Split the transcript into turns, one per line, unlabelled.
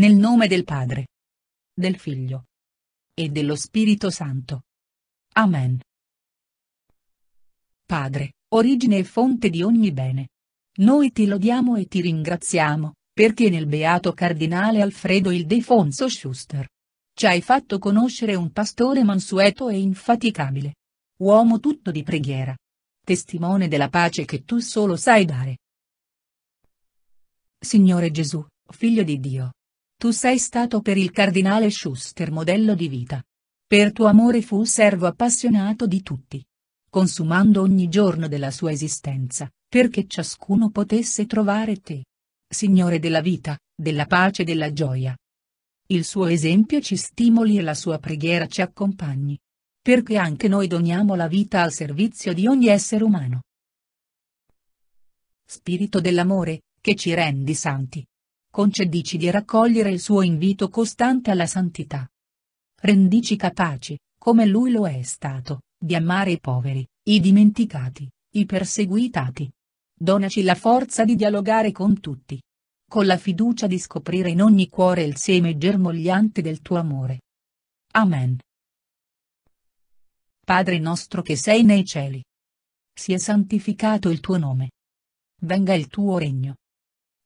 Nel nome del Padre. Del Figlio. E dello Spirito Santo. Amen. Padre, origine e fonte di ogni bene. Noi ti lodiamo e ti ringraziamo, perché nel beato cardinale Alfredo Ildefonso Schuster. Ci hai fatto conoscere un pastore mansueto e infaticabile. Uomo tutto di preghiera. Testimone della pace che tu solo sai dare. Signore Gesù, Figlio di Dio, tu sei stato per il cardinale Schuster modello di vita. Per tuo amore fu servo appassionato di tutti. Consumando ogni giorno della sua esistenza, perché ciascuno potesse trovare te. Signore della vita, della pace e della gioia. Il suo esempio ci stimoli e la sua preghiera ci accompagni. Perché anche noi doniamo la vita al servizio di ogni essere umano. Spirito dell'amore, che ci rendi santi concedici di raccogliere il suo invito costante alla santità. Rendici capaci, come lui lo è stato, di amare i poveri, i dimenticati, i perseguitati. Donaci la forza di dialogare con tutti. Con la fiducia di scoprire in ogni cuore il seme germogliante del tuo amore. Amen. Padre nostro che sei nei cieli. Sia santificato il tuo nome. Venga il tuo regno